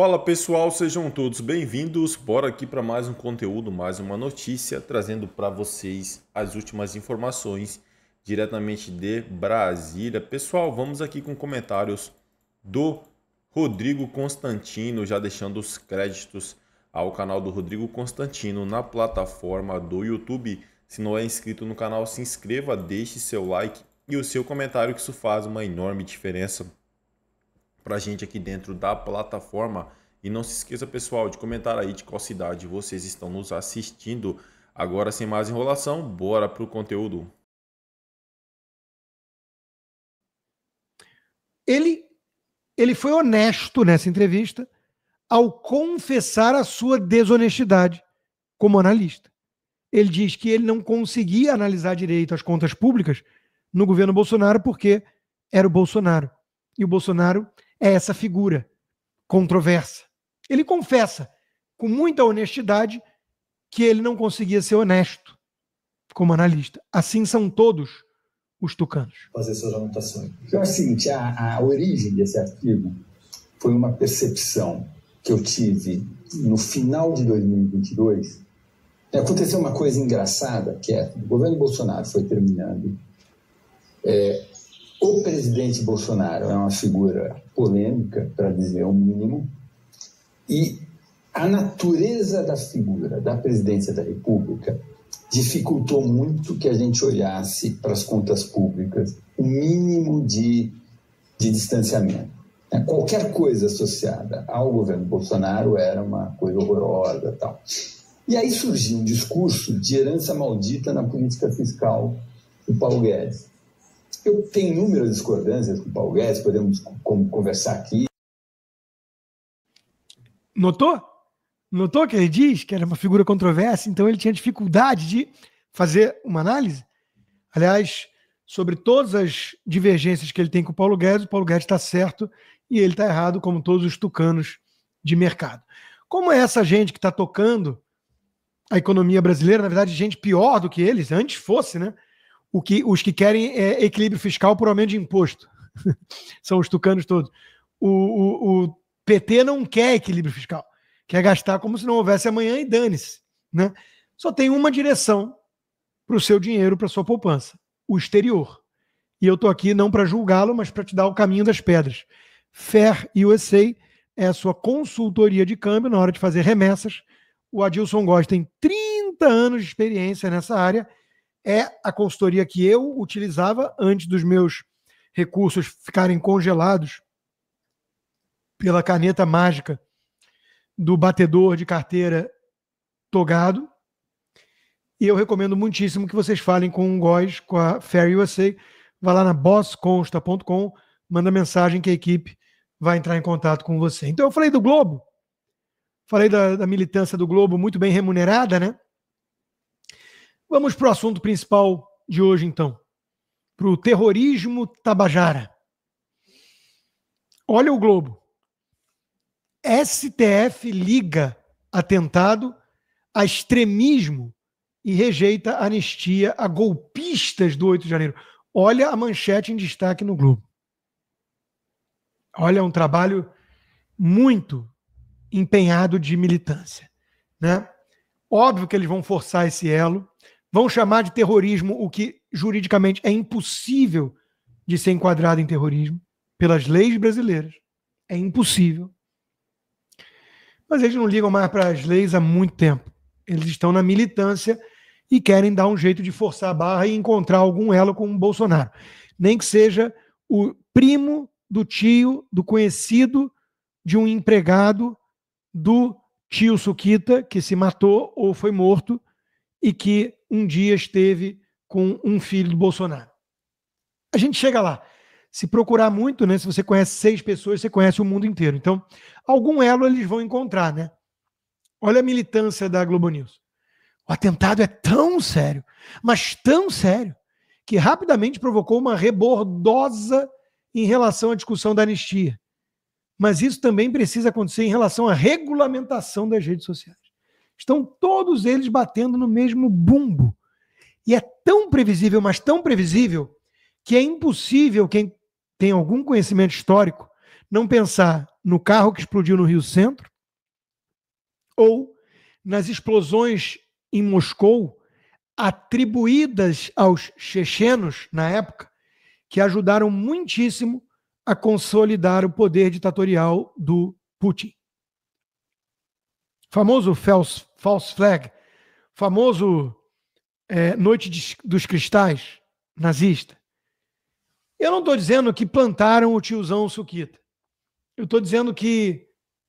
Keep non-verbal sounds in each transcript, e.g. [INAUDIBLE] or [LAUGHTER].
Fala pessoal, sejam todos bem-vindos Bora aqui para mais um conteúdo, mais uma notícia, trazendo para vocês as últimas informações diretamente de Brasília. Pessoal, vamos aqui com comentários do Rodrigo Constantino, já deixando os créditos ao canal do Rodrigo Constantino na plataforma do YouTube. Se não é inscrito no canal, se inscreva, deixe seu like e o seu comentário, que isso faz uma enorme diferença para a gente aqui dentro da plataforma. E não se esqueça, pessoal, de comentar aí de qual cidade vocês estão nos assistindo. Agora, sem mais enrolação, bora para o conteúdo. Ele, ele foi honesto nessa entrevista ao confessar a sua desonestidade como analista. Ele diz que ele não conseguia analisar direito as contas públicas no governo Bolsonaro porque era o Bolsonaro. E o Bolsonaro é essa figura controversa. Ele confessa com muita honestidade que ele não conseguia ser honesto como analista. Assim são todos os tucanos. Fazer suas anotações. Então, assim, a, a origem desse artigo foi uma percepção que eu tive no final de 2022. É, aconteceu uma coisa engraçada, que é o governo Bolsonaro foi terminando. É, o presidente Bolsonaro é uma figura polêmica, para dizer o mínimo, e a natureza da figura da presidência da República dificultou muito que a gente olhasse para as contas públicas o mínimo de, de distanciamento. Né? Qualquer coisa associada ao governo Bolsonaro era uma coisa horrorosa. tal. E aí surgiu um discurso de herança maldita na política fiscal do Paulo Guedes eu tenho inúmeras discordâncias com o Paulo Guedes, podemos conversar aqui. Notou? Notou que ele diz que era uma figura controversa, então ele tinha dificuldade de fazer uma análise? Aliás, sobre todas as divergências que ele tem com o Paulo Guedes, o Paulo Guedes está certo e ele está errado, como todos os tucanos de mercado. Como é essa gente que está tocando a economia brasileira, na verdade, gente pior do que eles, antes fosse, né? o que, os que querem é, equilíbrio fiscal por aumento de imposto. [LAUGHS] São os tucanos todos. O, o, o, PT não quer equilíbrio fiscal, quer gastar como se não houvesse amanhã e dane-se. Né? Só tem uma direção para o seu dinheiro, para sua poupança: o exterior. E eu estou aqui não para julgá-lo, mas para te dar o caminho das pedras. Fair USA é a sua consultoria de câmbio na hora de fazer remessas. O Adilson Gosta tem 30 anos de experiência nessa área é a consultoria que eu utilizava antes dos meus recursos ficarem congelados pela caneta mágica do batedor de carteira togado. E eu recomendo muitíssimo que vocês falem com o Góis, com a Fair USA. Vá lá na bossconsta.com, manda mensagem que a equipe vai entrar em contato com você. Então eu falei do Globo, falei da, da militância do Globo muito bem remunerada, né? Vamos para o assunto principal de hoje, então. Para o terrorismo tabajara. Olha o Globo. STF liga atentado a extremismo e rejeita anistia a golpistas do 8 de janeiro. Olha a manchete em destaque no Globo. Olha, um trabalho muito empenhado de militância. Né? Óbvio que eles vão forçar esse elo, vão chamar de terrorismo o que juridicamente é impossível de ser enquadrado em terrorismo pelas leis brasileiras. É impossível. Mas eles não ligam mais para as leis há muito tempo. Eles estão na militância e querem dar um jeito de forçar a barra e encontrar algum elo com o Bolsonaro. Nem que seja o primo do tio, do conhecido, de um empregado do tio Suquita, que se matou ou foi morto e que um dia esteve com um filho do Bolsonaro. A gente chega lá. Se procurar muito, né? Se você conhece seis pessoas, você conhece o mundo inteiro. Então, algum elo eles vão encontrar, né? Olha a militância da Globo News. O atentado é tão sério, mas tão sério, que rapidamente provocou uma rebordosa em relação à discussão da anistia. Mas isso também precisa acontecer em relação à regulamentação das redes sociais. Estão todos eles batendo no mesmo bumbo. E é tão previsível, mas tão previsível, que é impossível quem tem algum conhecimento histórico não pensar no carro que explodiu no Rio Centro ou nas explosões em Moscou atribuídas aos chechenos na época, que ajudaram muitíssimo a consolidar o poder ditatorial do Putin famoso false, false flag, famoso é, noite de, dos cristais nazista. Eu não estou dizendo que plantaram o tiozão Suquita. Eu estou dizendo que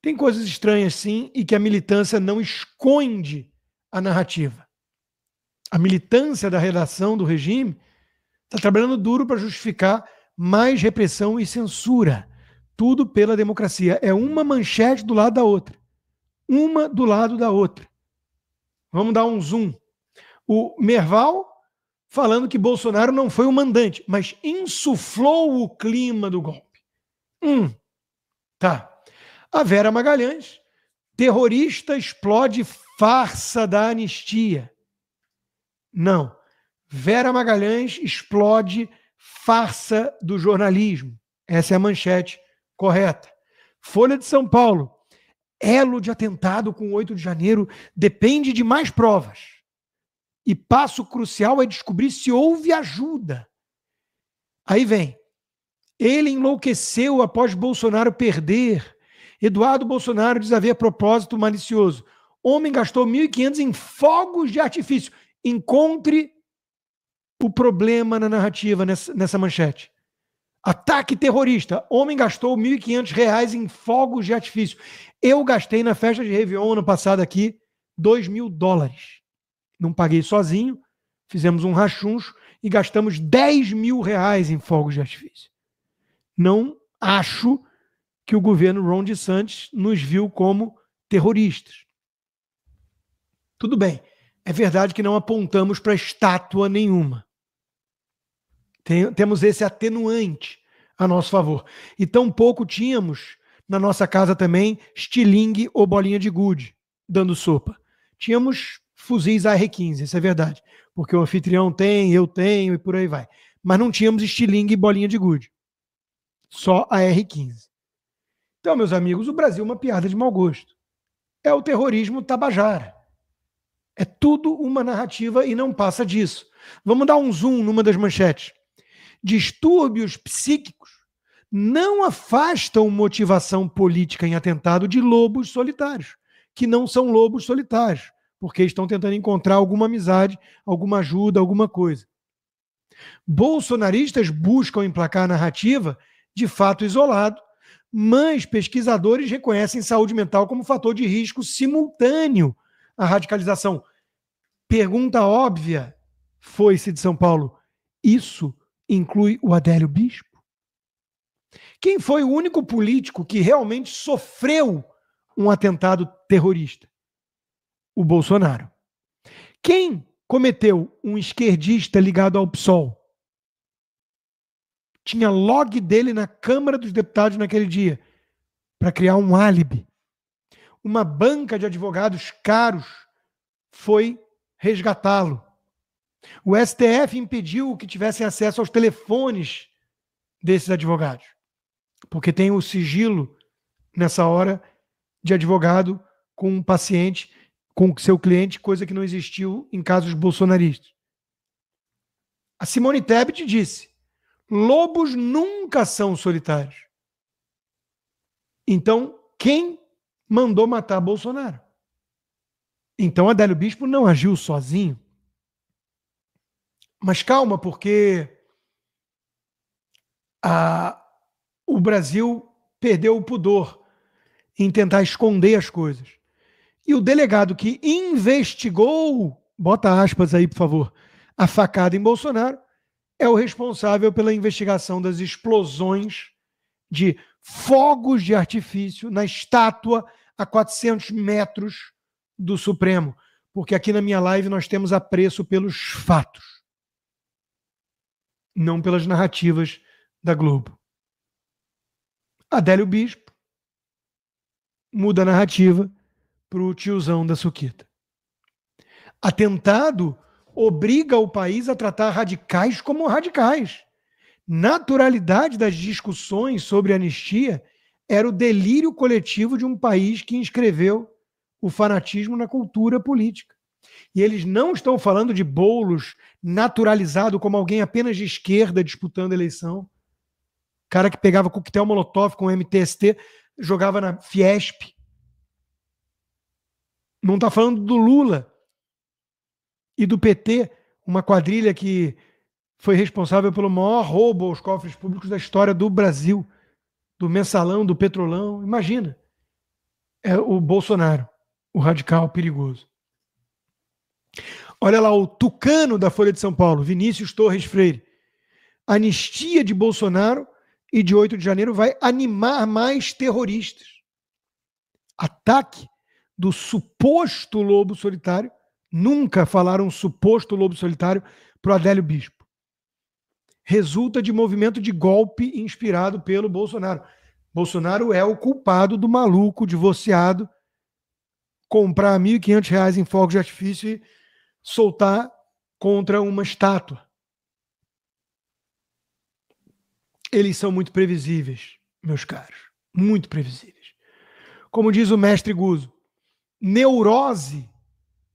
tem coisas estranhas sim e que a militância não esconde a narrativa. A militância da redação do regime está trabalhando duro para justificar mais repressão e censura. Tudo pela democracia. É uma manchete do lado da outra uma do lado da outra. Vamos dar um zoom. O Merval falando que Bolsonaro não foi o mandante, mas insuflou o clima do golpe. Hum, tá. A Vera Magalhães, terrorista explode farsa da anistia. Não. Vera Magalhães explode farsa do jornalismo. Essa é a manchete correta. Folha de São Paulo elo de atentado com o 8 de janeiro depende de mais provas. E passo crucial é descobrir se houve ajuda. Aí vem. Ele enlouqueceu após Bolsonaro perder. Eduardo Bolsonaro diz haver propósito malicioso. Homem gastou 1.500 em fogos de artifício. Encontre o problema na narrativa nessa, nessa manchete. Ataque terrorista. Homem gastou R$ 1.500 em fogos de artifício. Eu gastei na festa de Réveillon ano passado aqui 2 mil dólares. Não paguei sozinho, fizemos um rachuncho e gastamos 10 mil reais em fogos de artifício. Não acho que o governo Ron DeSantis nos viu como terroristas. Tudo bem, é verdade que não apontamos para estátua nenhuma. Tem, temos esse atenuante a nosso favor. E tampouco tínhamos na nossa casa também estilingue ou bolinha de gude dando sopa. Tínhamos fuzis AR-15, isso é verdade, porque o anfitrião tem, eu tenho e por aí vai. Mas não tínhamos estilingue e bolinha de gude. Só a AR-15. Então, meus amigos, o Brasil é uma piada de mau gosto. É o terrorismo tabajara. É tudo uma narrativa e não passa disso. Vamos dar um zoom numa das manchetes. Distúrbios psíquicos não afastam motivação política em atentado de lobos solitários, que não são lobos solitários, porque estão tentando encontrar alguma amizade, alguma ajuda, alguma coisa. Bolsonaristas buscam emplacar a narrativa de fato isolado, mas pesquisadores reconhecem saúde mental como fator de risco simultâneo à radicalização. Pergunta óbvia foi-se de São Paulo: isso inclui o Adélio Bispo? Quem foi o único político que realmente sofreu um atentado terrorista? O Bolsonaro. Quem cometeu um esquerdista ligado ao PSOL? Tinha log dele na Câmara dos Deputados naquele dia para criar um álibi. Uma banca de advogados caros foi resgatá-lo. O STF impediu que tivessem acesso aos telefones desses advogados, porque tem o sigilo nessa hora de advogado com um paciente, com seu cliente, coisa que não existiu em casos bolsonaristas. A Simone Tebet disse: lobos nunca são solitários. Então, quem mandou matar Bolsonaro? Então, Adélio Bispo não agiu sozinho. Mas calma, porque a, o Brasil perdeu o pudor em tentar esconder as coisas. E o delegado que investigou, bota aspas aí, por favor, a facada em Bolsonaro, é o responsável pela investigação das explosões de fogos de artifício na estátua a 400 metros do Supremo. Porque aqui na minha live nós temos apreço pelos fatos não pelas narrativas da Globo. Adélio Bispo muda a narrativa para o tiozão da Suquita. Atentado obriga o país a tratar radicais como radicais. Naturalidade das discussões sobre anistia era o delírio coletivo de um país que inscreveu o fanatismo na cultura política. E eles não estão falando de bolos naturalizado como alguém apenas de esquerda disputando a eleição. Cara que pegava coquetel molotov com MTST, jogava na Fiesp. Não está falando do Lula e do PT, uma quadrilha que foi responsável pelo maior roubo aos cofres públicos da história do Brasil, do mensalão, do petrolão. Imagina. É o Bolsonaro, o radical perigoso. Olha lá o tucano da Folha de São Paulo, Vinícius Torres Freire. Anistia de Bolsonaro e de 8 de janeiro vai animar mais terroristas. Ataque do suposto lobo solitário. Nunca falaram suposto lobo solitário para o Adélio Bispo. Resulta de movimento de golpe inspirado pelo Bolsonaro. Bolsonaro é o culpado do maluco divorciado comprar R$ 1.500 em fogos de artifício e soltar contra uma estátua. Eles são muito previsíveis, meus caros, muito previsíveis. Como diz o mestre Guzo, neurose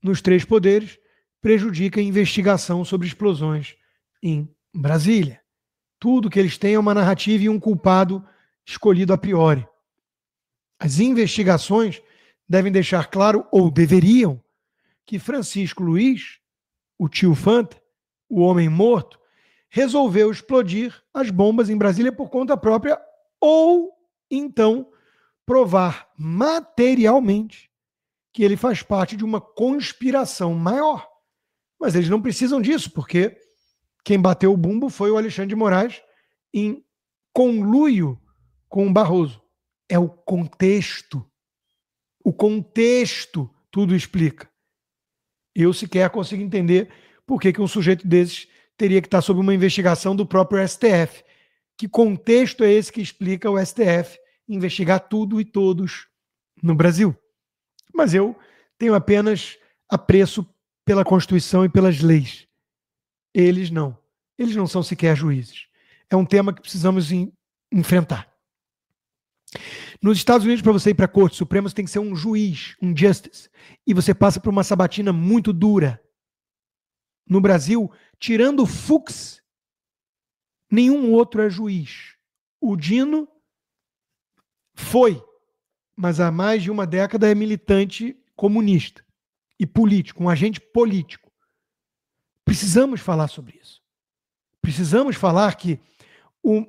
nos três poderes prejudica a investigação sobre explosões em Brasília. Tudo que eles têm é uma narrativa e um culpado escolhido a priori. As investigações devem deixar claro, ou deveriam, que Francisco Luiz, o tio Fanta, o homem morto, resolveu explodir as bombas em Brasília por conta própria ou então provar materialmente que ele faz parte de uma conspiração maior. Mas eles não precisam disso, porque quem bateu o bumbo foi o Alexandre de Moraes em conluio com o Barroso. É o contexto. O contexto tudo explica eu sequer consigo entender por que, que um sujeito desses teria que estar sob uma investigação do próprio STF. Que contexto é esse que explica o STF investigar tudo e todos no Brasil? Mas eu tenho apenas apreço pela Constituição e pelas leis. Eles não. Eles não são sequer juízes. É um tema que precisamos enfrentar. Nos Estados Unidos, para você ir para a Corte Suprema, você tem que ser um juiz, um justice. E você passa por uma sabatina muito dura. No Brasil, tirando o Fux, nenhum outro é juiz. O Dino foi, mas há mais de uma década é militante comunista e político, um agente político. Precisamos falar sobre isso. Precisamos falar que o,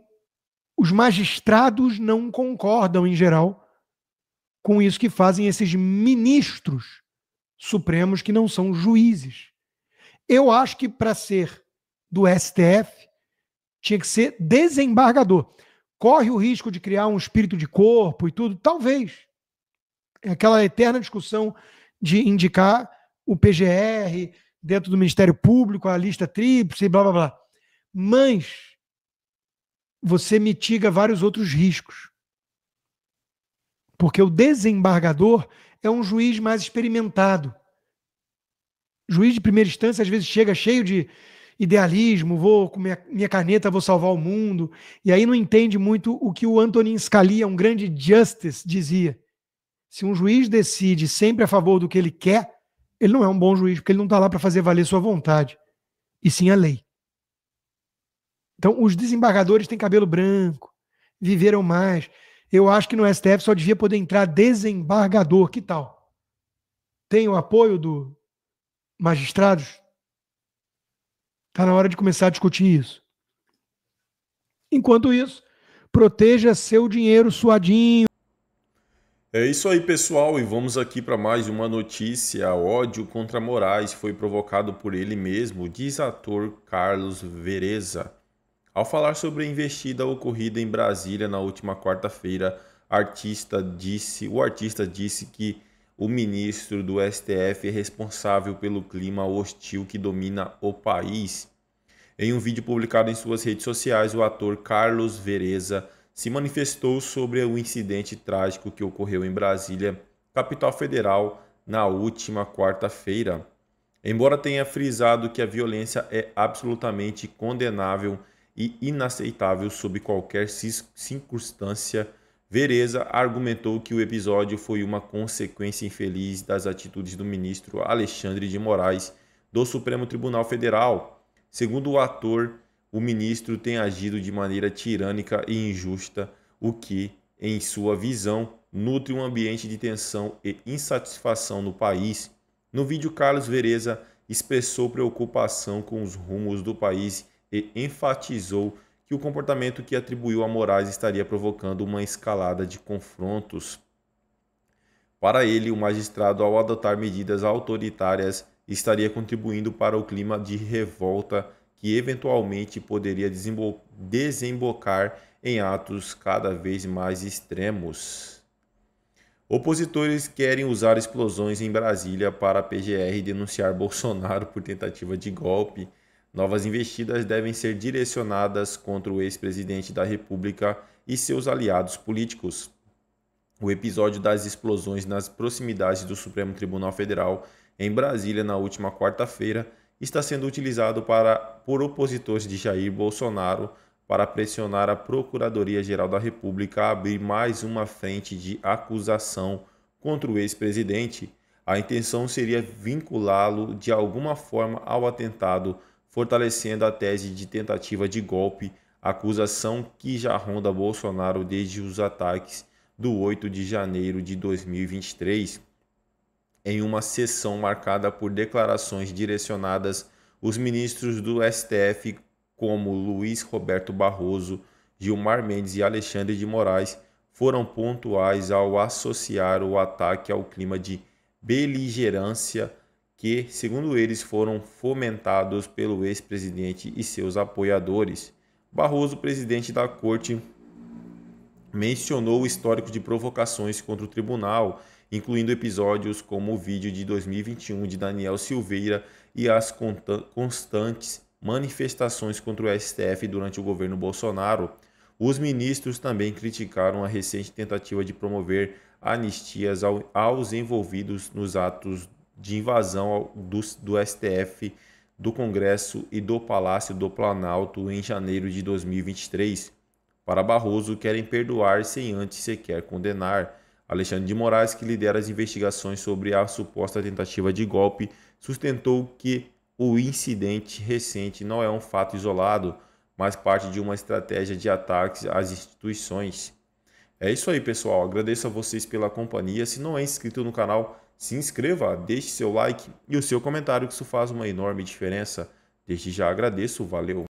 os magistrados não concordam, em geral, com isso que fazem esses ministros supremos que não são juízes. Eu acho que para ser do STF tinha que ser desembargador. Corre o risco de criar um espírito de corpo e tudo? Talvez. É aquela eterna discussão de indicar o PGR dentro do Ministério Público, a lista tríplice, blá blá blá. Mas você mitiga vários outros riscos. Porque o desembargador é um juiz mais experimentado. Juiz de primeira instância, às vezes, chega cheio de idealismo, vou com minha, minha caneta, vou salvar o mundo, e aí não entende muito o que o Antonin Scalia, um grande justice, dizia. Se um juiz decide sempre a favor do que ele quer, ele não é um bom juiz, porque ele não está lá para fazer valer sua vontade, e sim a lei. Então, os desembargadores têm cabelo branco, viveram mais. Eu acho que no STF só devia poder entrar desembargador, que tal? Tem o apoio do magistrados? Está na hora de começar a discutir isso. Enquanto isso, proteja seu dinheiro suadinho. É isso aí, pessoal, e vamos aqui para mais uma notícia. Ódio contra Moraes foi provocado por ele mesmo, diz ator Carlos Vereza. Ao falar sobre a investida ocorrida em Brasília na última quarta-feira, artista disse, o artista disse que o ministro do STF é responsável pelo clima hostil que domina o país. Em um vídeo publicado em suas redes sociais, o ator Carlos Vereza se manifestou sobre o incidente trágico que ocorreu em Brasília, capital federal, na última quarta-feira. Embora tenha frisado que a violência é absolutamente condenável e inaceitável sob qualquer circunstância. Vereza argumentou que o episódio foi uma consequência infeliz das atitudes do ministro Alexandre de Moraes do Supremo Tribunal Federal. Segundo o ator, o ministro tem agido de maneira tirânica e injusta, o que, em sua visão, nutre um ambiente de tensão e insatisfação no país. No vídeo, Carlos Vereza expressou preocupação com os rumos do país e enfatizou que o comportamento que atribuiu a Moraes estaria provocando uma escalada de confrontos. Para ele, o magistrado, ao adotar medidas autoritárias, estaria contribuindo para o clima de revolta que eventualmente poderia desembocar em atos cada vez mais extremos. Opositores querem usar explosões em Brasília para a PGR denunciar [LAUGHS] Bolsonaro por tentativa de golpe Novas investidas devem ser direcionadas contra o ex-presidente da República e seus aliados políticos. O episódio das explosões nas proximidades do Supremo Tribunal Federal em Brasília na última quarta-feira está sendo utilizado para, por opositores de Jair Bolsonaro para pressionar a Procuradoria-Geral da República a abrir mais uma frente de acusação contra o ex-presidente. A intenção seria vinculá-lo de alguma forma ao atentado fortalecendo a tese de tentativa de golpe, acusação que já ronda Bolsonaro desde os ataques do 8 de janeiro de 2023, em uma sessão marcada por declarações direcionadas os ministros do STF, como Luiz Roberto Barroso, Gilmar Mendes e Alexandre de Moraes, foram pontuais ao associar o ataque ao clima de beligerância que, segundo eles, foram fomentados pelo ex-presidente e seus apoiadores. Barroso, presidente da corte, mencionou o histórico de provocações contra o tribunal, incluindo episódios como o vídeo de 2021 de Daniel Silveira e as constantes manifestações contra o STF durante o governo Bolsonaro. Os ministros também criticaram a recente tentativa de promover anistias aos envolvidos nos atos de invasão do, do STF, do Congresso e do Palácio do Planalto em janeiro de 2023. Para Barroso, querem perdoar sem antes sequer condenar. Alexandre de Moraes, que lidera as investigações sobre a suposta tentativa de golpe, sustentou que o incidente recente não é um fato isolado, mas parte de uma estratégia de ataques às instituições. É isso aí, pessoal. Agradeço a vocês pela companhia. Se não é inscrito no canal, se inscreva, deixe seu like e o seu comentário, que isso faz uma enorme diferença. Desde já agradeço, valeu!